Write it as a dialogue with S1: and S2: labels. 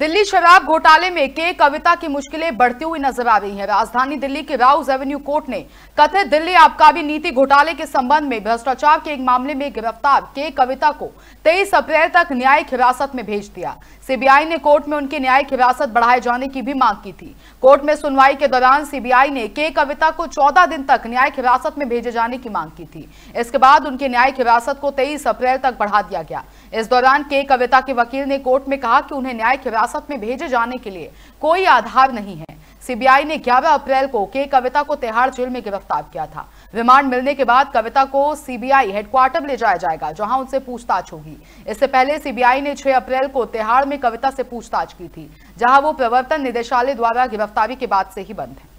S1: दिल्ली शराब घोटाले में के कविता की मुश्किलें बढ़ती हुई नजर आ रही हैं राजधानी दिल्ली के राउज एवेन्यू कोर्ट ने कथित दिल्ली आबकारी नीति घोटाले के संबंध में भ्रष्टाचार के एक मामले में गिरफ्तार के कविता को 23 अप्रैल तक न्यायिक हिरासत में भेज दिया सीबीआई ने कोर्ट में उनकी न्यायिक हिरासत बढ़ाए जाने की भी मांग की थी कोर्ट में सुनवाई के दौरान सीबीआई ने के कविता को चौदह दिन तक न्यायिक हिरासत में भेजे जाने की मांग की थी इसके बाद उनकी न्यायिक हिरासत को तेईस अप्रैल तक बढ़ा दिया गया इस दौरान के कविता के वकील ने कोर्ट में कहा कि उन्हें न्यायिक हिरासत हिरासत में भेजे जाने के लिए कोई आधार नहीं है सीबीआई ने ग्यारह अप्रैल को के कविता को तिहाड़ जेल में गिरफ्तार किया था रिमांड मिलने के बाद कविता को सीबीआई हेडक्वार्टर ले जाया जाएगा जहां उनसे पूछताछ होगी इससे पहले सीबीआई ने 6 अप्रैल को तिहाड़ में कविता से पूछताछ की थी जहां वो प्रवर्तन निदेशालय द्वारा गिरफ्तारी के बाद से ही बंद है